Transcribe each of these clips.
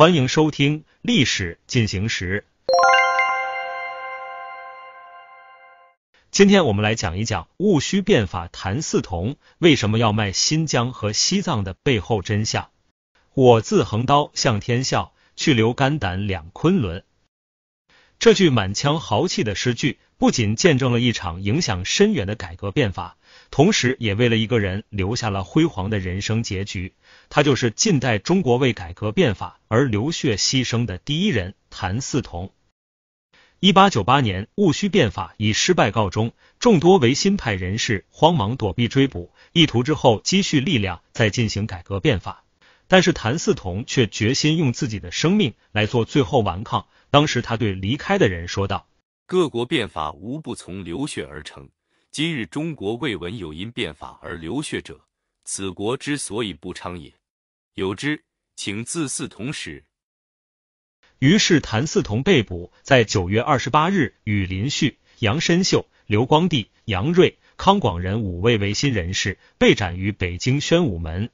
欢迎收听《历史进行时》。今天我们来讲一讲戊戌变法谭嗣同为什么要卖新疆和西藏的背后真相。我自横刀向天笑，去留肝胆两昆仑。这句满腔豪气的诗句，不仅见证了一场影响深远的改革变法，同时也为了一个人留下了辉煌的人生结局。他就是近代中国为改革变法而流血牺牲的第一人谭嗣同。一八九八年戊戌变法以失败告终，众多维新派人士慌忙躲避追捕，意图之后积蓄力量再进行改革变法。但是谭嗣同却决心用自己的生命来做最后顽抗。当时他对离开的人说道：“各国变法无不从流血而成，今日中国未闻有因变法而流血者，此国之所以不昌也。”有之，请自四同使。于是谭嗣同被捕，在九月二十八日，与林旭、杨深秀、刘光第、杨锐、康广仁五位维新人士被斩于北京宣武门。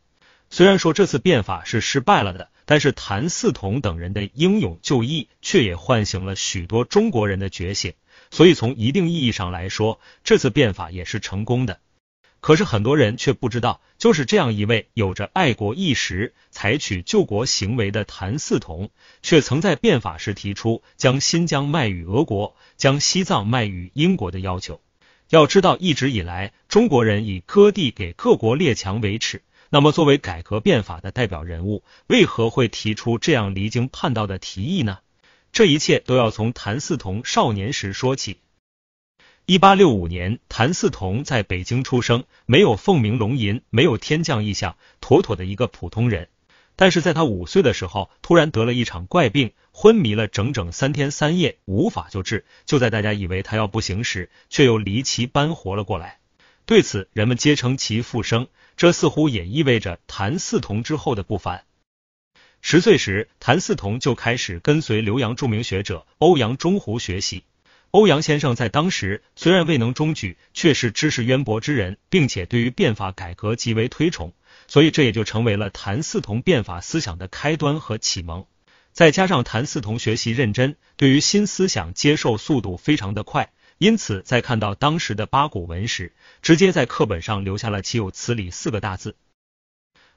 虽然说这次变法是失败了的，但是谭嗣同等人的英勇就义，却也唤醒了许多中国人的觉醒。所以从一定意义上来说，这次变法也是成功的。可是很多人却不知道，就是这样一位有着爱国意识、采取救国行为的谭嗣同，却曾在变法时提出将新疆卖与俄国、将西藏卖与英国的要求。要知道，一直以来，中国人以割地给各国列强为耻。那么，作为改革变法的代表人物，为何会提出这样离经叛道的提议呢？这一切都要从谭嗣同少年时说起。一八六五年，谭嗣同在北京出生，没有凤鸣龙吟，没有天降异象，妥妥的一个普通人。但是在他五岁的时候，突然得了一场怪病，昏迷了整整三天三夜，无法救治。就在大家以为他要不行时，却又离奇般活了过来。对此，人们皆称其复生，这似乎也意味着谭嗣同之后的不凡。十岁时，谭嗣同就开始跟随留洋著名学者欧阳中湖学习。欧阳先生在当时虽然未能中举，却是知识渊博之人，并且对于变法改革极为推崇，所以这也就成为了谭嗣同变法思想的开端和启蒙。再加上谭嗣同学习认真，对于新思想接受速度非常的快，因此在看到当时的八股文时，直接在课本上留下了“岂有此理”四个大字。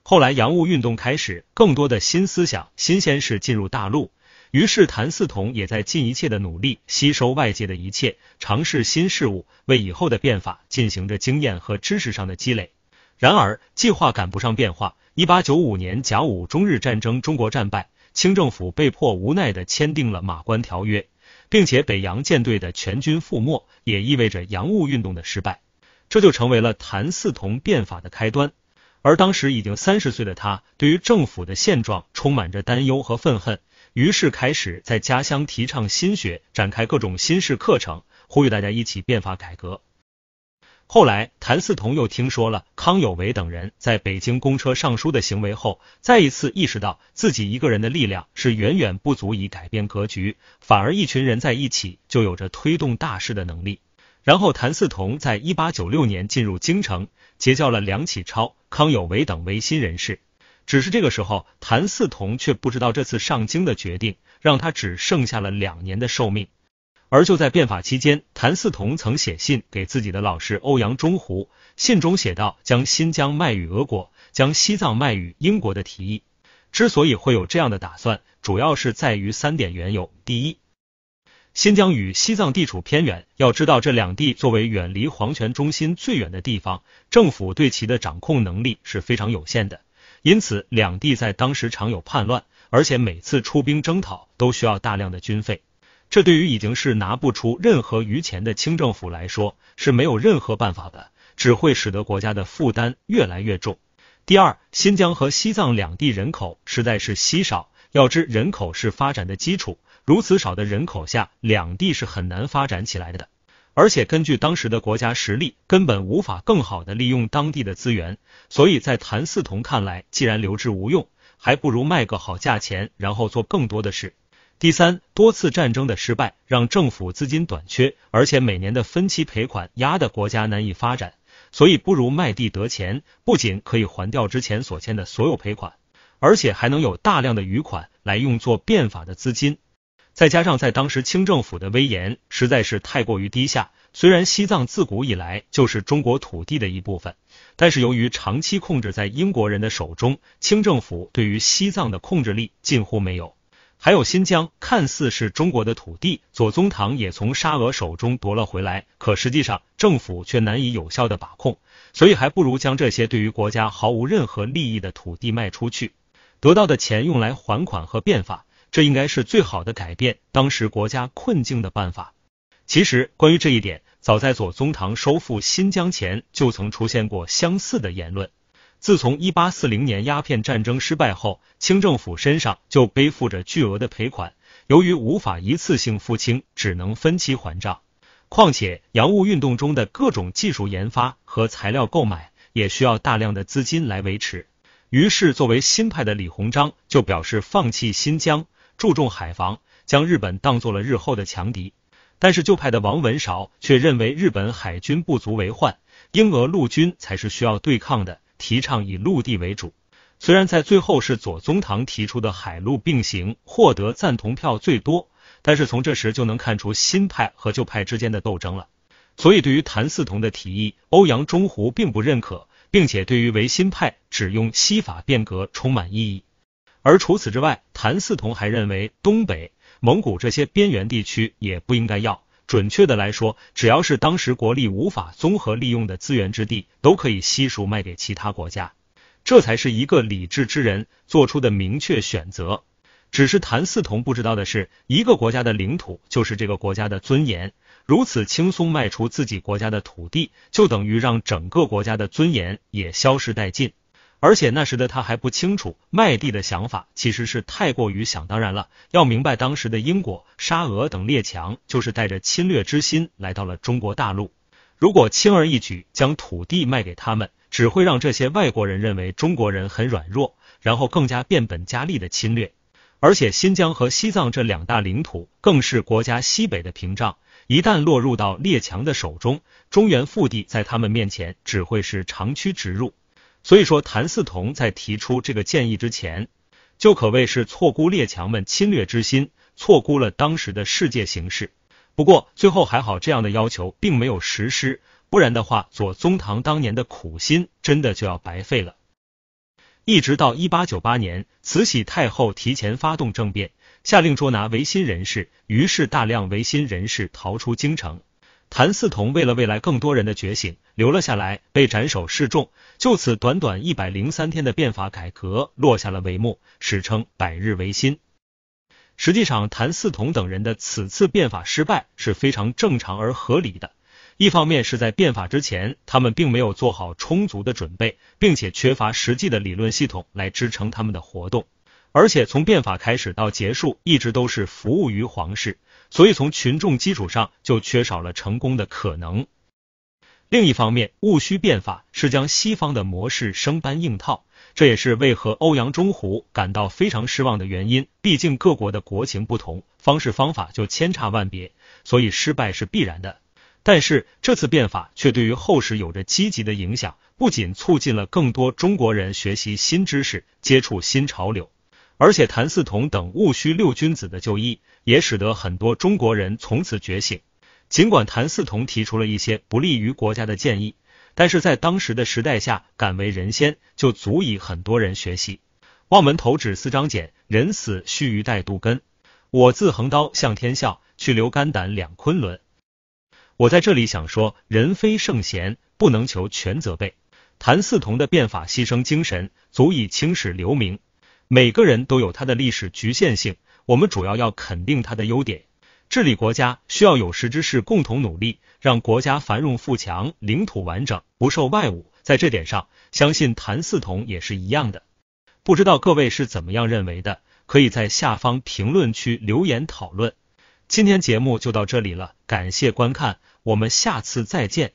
后来洋务运动开始，更多的新思想、新鲜事进入大陆。于是，谭嗣同也在尽一切的努力，吸收外界的一切，尝试新事物，为以后的变法进行着经验和知识上的积累。然而，计划赶不上变化。一八九五年，甲午中日战争，中国战败，清政府被迫无奈的签订了马关条约，并且北洋舰队的全军覆没，也意味着洋务运动的失败。这就成为了谭嗣同变法的开端。而当时已经三十岁的他，对于政府的现状充满着担忧和愤恨。于是开始在家乡提倡新学，展开各种新式课程，呼吁大家一起变法改革。后来，谭嗣同又听说了康有为等人在北京公车上书的行为后，再一次意识到自己一个人的力量是远远不足以改变格局，反而一群人在一起就有着推动大事的能力。然后，谭嗣同在一八九六年进入京城，结交了梁启超、康有为等维新人士。只是这个时候，谭嗣同却不知道这次上京的决定让他只剩下了两年的寿命。而就在变法期间，谭嗣同曾写信给自己的老师欧阳中鹄，信中写道：“将新疆卖与俄国，将西藏卖与英国的提议。之所以会有这样的打算，主要是在于三点缘由：第一，新疆与西藏地处偏远，要知道这两地作为远离皇权中心最远的地方，政府对其的掌控能力是非常有限的。因此，两地在当时常有叛乱，而且每次出兵征讨都需要大量的军费。这对于已经是拿不出任何余钱的清政府来说是没有任何办法的，只会使得国家的负担越来越重。第二，新疆和西藏两地人口实在是稀少，要知人口是发展的基础，如此少的人口下，两地是很难发展起来的。而且根据当时的国家实力，根本无法更好的利用当地的资源，所以在谭嗣同看来，既然留置无用，还不如卖个好价钱，然后做更多的事。第三，多次战争的失败让政府资金短缺，而且每年的分期赔款压的国家难以发展，所以不如卖地得钱，不仅可以还掉之前所欠的所有赔款，而且还能有大量的余款来用作变法的资金。再加上，在当时清政府的威严实在是太过于低下。虽然西藏自古以来就是中国土地的一部分，但是由于长期控制在英国人的手中，清政府对于西藏的控制力近乎没有。还有新疆，看似是中国的土地，左宗棠也从沙俄手中夺了回来，可实际上政府却难以有效的把控，所以还不如将这些对于国家毫无任何利益的土地卖出去，得到的钱用来还款和变法。这应该是最好的改变当时国家困境的办法。其实，关于这一点，早在左宗棠收复新疆前就曾出现过相似的言论。自从一八四零年鸦片战争失败后，清政府身上就背负着巨额的赔款，由于无法一次性付清，只能分期还账。况且，洋务运动中的各种技术研发和材料购买也需要大量的资金来维持。于是，作为新派的李鸿章就表示放弃新疆。注重海防，将日本当做了日后的强敌。但是旧派的王文韶却认为日本海军不足为患，英俄陆军才是需要对抗的，提倡以陆地为主。虽然在最后是左宗棠提出的海陆并行获得赞同票最多，但是从这时就能看出新派和旧派之间的斗争了。所以对于谭嗣同的提议，欧阳中湖并不认可，并且对于维新派只用西法变革充满异议。而除此之外，谭嗣同还认为，东北、蒙古这些边缘地区也不应该要。准确的来说，只要是当时国力无法综合利用的资源之地，都可以悉数卖给其他国家。这才是一个理智之人做出的明确选择。只是谭嗣同不知道的是，一个国家的领土就是这个国家的尊严。如此轻松卖出自己国家的土地，就等于让整个国家的尊严也消失殆尽。而且那时的他还不清楚卖地的想法其实是太过于想当然了。要明白，当时的英国、沙俄等列强就是带着侵略之心来到了中国大陆。如果轻而易举将土地卖给他们，只会让这些外国人认为中国人很软弱，然后更加变本加厉的侵略。而且新疆和西藏这两大领土更是国家西北的屏障，一旦落入到列强的手中，中原腹地在他们面前只会是长驱直入。所以说，谭嗣同在提出这个建议之前，就可谓是错估列强们侵略之心，错估了当时的世界形势。不过，最后还好，这样的要求并没有实施，不然的话，左宗棠当年的苦心真的就要白费了。一直到一八九八年，慈禧太后提前发动政变，下令捉拿维新人士，于是大量维新人士逃出京城。谭嗣同为了未来更多人的觉醒留了下来，被斩首示众。就此，短短一百零三天的变法改革落下了帷幕，史称“百日维新”。实际上，谭嗣同等人的此次变法失败是非常正常而合理的。一方面是在变法之前，他们并没有做好充足的准备，并且缺乏实际的理论系统来支撑他们的活动；而且从变法开始到结束，一直都是服务于皇室。所以从群众基础上就缺少了成功的可能。另一方面，戊戌变法是将西方的模式生搬硬套，这也是为何欧阳中胡感到非常失望的原因。毕竟各国的国情不同，方式方法就千差万别，所以失败是必然的。但是这次变法却对于后世有着积极的影响，不仅促进了更多中国人学习新知识、接触新潮流。而且谭嗣同等戊戌六君子的就义，也使得很多中国人从此觉醒。尽管谭嗣同提出了一些不利于国家的建议，但是在当时的时代下，敢为人先就足以很多人学习。望门投止思张俭，人死须臾带杜根。我自横刀向天笑，去留肝胆两昆仑。我在这里想说，人非圣贤，不能求全责备。谭嗣同的变法牺牲精神，足以青史留名。每个人都有他的历史局限性，我们主要要肯定他的优点。治理国家需要有识之士共同努力，让国家繁荣富强，领土完整，不受外侮。在这点上，相信谭嗣同也是一样的。不知道各位是怎么样认为的？可以在下方评论区留言讨论。今天节目就到这里了，感谢观看，我们下次再见。